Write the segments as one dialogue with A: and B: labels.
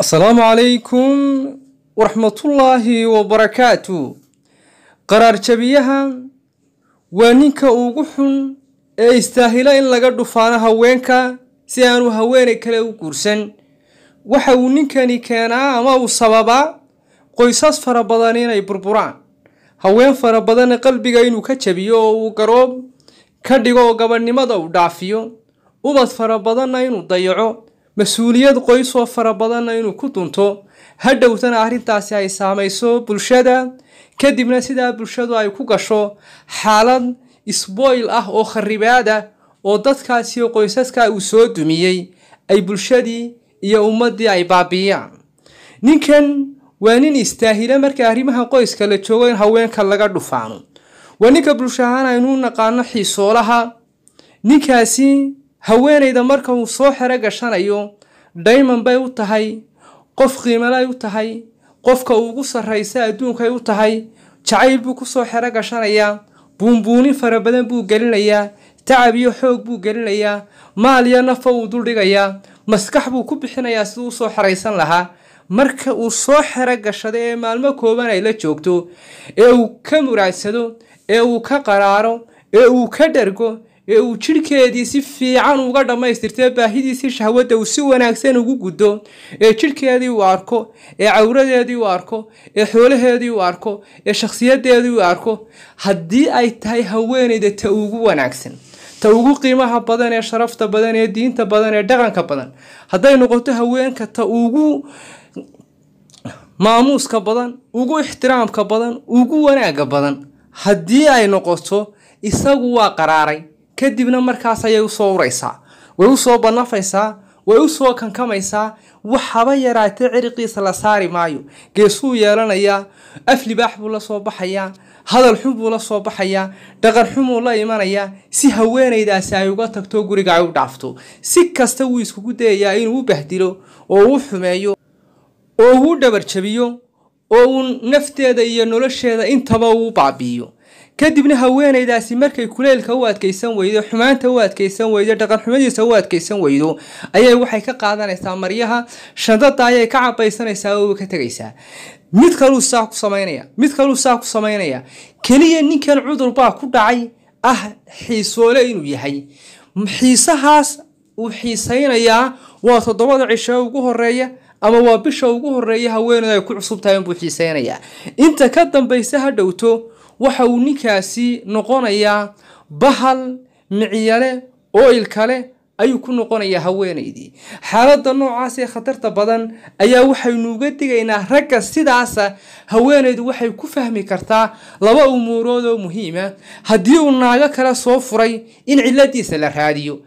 A: asalaamu calaykum waraxmatullaahi wabarakaatu qaraar jabiyaha waa ninka ugu xun ee istaahila in laga dhufaano haweenka si aanu haweenay kale u guursan waxa uu ninkani keenaa ama uu sababaa qoysas fara badan inay burburaan haween fara badanna qalbiga inuu ka jabiyo oo uu garoob ka dhigo oo gabadhnimada uu dhaafiyo ubad fara badanna inuu dayaco mas-uuliyad qoys oo fara badanna inuu ku dunto hadhowtana arrintaasi ay saamayso bulshada kadibna sidaa bulshadu ay ku gasho xaalad isboyl ah oo kharibaad oo dadkaasi oo qoysaskaa uu soo dumiyey ay bulshadii iyo ummaddii ay baabiiyaan ninkan waa nin istaahila marka arrimaha qoyska la joogo in haweenka laga dhufaano waa ninka bulsha ahaan aynu u naqaano xiisoolaha ninkaasi haweenayda marka uu soo xero gashanayo diamond bay u tahay qof qiimalay u tahay qofka ugu sarraysa adduunkay u tahay jacayl buu soo xero gashanayaa buunbuunin fara badan buu gelinayaa tacab iyo xoog buu gelinayaa maal iyo nafa uu duldhigayaa maskax buu ku bixinayaa siduu usoo xeraysan lahaa marka uu soo xero gashado ee maalmo kooban ay la joogto ee uu ka muraadsado ee uu ka qaraaro ee uu ka dhergo ee uu jidhkeedii si fiican uga dhammaystirtee baahidiisii shahwadda uu si wanaagsan ugu guddo ee jidhkeedii uu arko ee cawradeedii uu arko ee xoolaheedii uu arko ee shakhsiyadeedii uu arko haddii ay tahay haweenayda ta ugu wanaagsan ta ugu qiimaha badan ee sharafta badan ee diinta badan ee dhaqanka badan hadday noqoto haweenka ta ugu maamuuska badan ugu ixtiraamka badan ugu wanaagga badan haddii ay noqoto isagu waa qaraaray kadibna markaas ayay usoo uraysaa way usoo banafaysaa way usoo kankamaysaa waxaba yaraatee ciriqiisa la saari maayo geesuu yeelanayaa aflibaax buu la soo baxayaa hadal xun buu la soo baxayaa dhaqan xunbuu la imanayaa si haweenaydaasi ay uga tagto guriga ay u dhaafto si kasta wuu iskugu dayayaa inuu u bahdilo oo uu xumeeyo oo uu dhabar jabiyo oo uu nafteeda iyo nolosheeda intaba uu baabi'iyo kadibna haweenaydaasi markay kuleylka u adkaysan weydo xumaanta u adkaysan weydo dhaqanxumadiisa u adkaysan weydo ayay waxay ka qaadanaysaa maryaha shandada ayay ka cabaysanaysaa oo ka tegaysaa mid kaluu saa ku samaynaya mid kaluu saa ku samaynaya keliya ninkan cudur baa ku dhacay ah xiisoole inuu yahay xiisahaas uu xiisaynayaa waa toddobada cishe ugu horeeya ama waa bisha ugu horeeya haweeneedu ay ku cusub tahay xiisaynayaa inta ka dambaysa ha dhowto waxa uu ninkaasi noqonayaa bahal micyale oyl kale ayuu ku noqonayaa haweenaydii xaaladda noocaas ee khatarta badan ayaa waxaynu uga digaynaa ragga sidaasa haweenaydu waxay ku fahmi kartaa laba umuurood oo muhiima ah. haddii uu naago kale soo furay in cilladiisa la raadiyo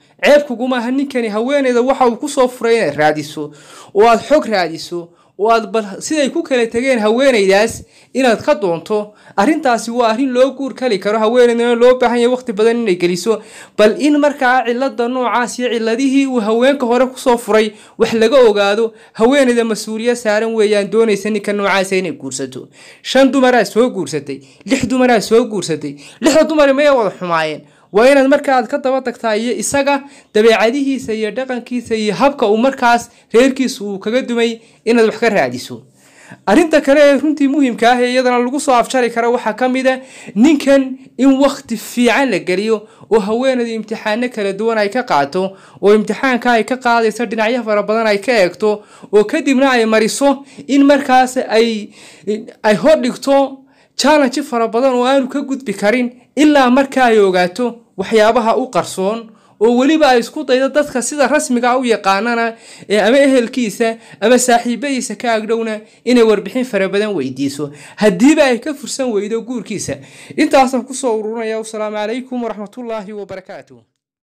A: aha ninkani haweenayda waxa uu ku soo furay inaad raadiso oo aad xog raadiso oo aad bal siday ku kala tegeen haweenaydaas inaad ka doonto arrintaasi waa arrin loo guurkali karo haweenaydana loo baahan yahay waqti badan inay geliso bal in markaa cilada noocaas iyo ciladihii uu haweenka hore kusoo furay wax laga ogaado haweenayda mas-uuliyad saaran weeyaan doonaysa ninka noocaasa inay guursato shan dumaraa soo guursatay lix dumaraa soo guursatay lixda dumari mayay wada xumaayeen waa inaad markaaad ka daba tagtaa iyo isaga dabeecadihiisa iyo dhaqankiisa iyo habka uu markaas reerkiisu uu kaga dumay inaad wax ka raadiso arrinta kale ee runtii muhiimka ah iyadana lagu soo afjari kara waxaa ka mid a ah ninkan in wakhti fiican la geliyo oo haweeneedu imtixaano kala duwan ay ka qaato oo imtixaanka ay ka qaadayso dhinacyo fara badan ay ka eegto oo kadibna ay mariso in markaas ay ay hor dhigto challenge fara badan oo aanu ka gudbi karin ilaa marka ay ogaato waxyaabaha u qarsoon oo weliba ay isku dayda dadka sida rasmiga u yaqaanana ee ama ehelkiisa ama saaxiibadiisa ka agdhowna inay warbixin fara badan weydiiso haddiiba ay ka fursan weydo guurkiisa intaasaan kusoo ururinayaa wasalaamu calaykum waraxmatullaahi wabarakaatu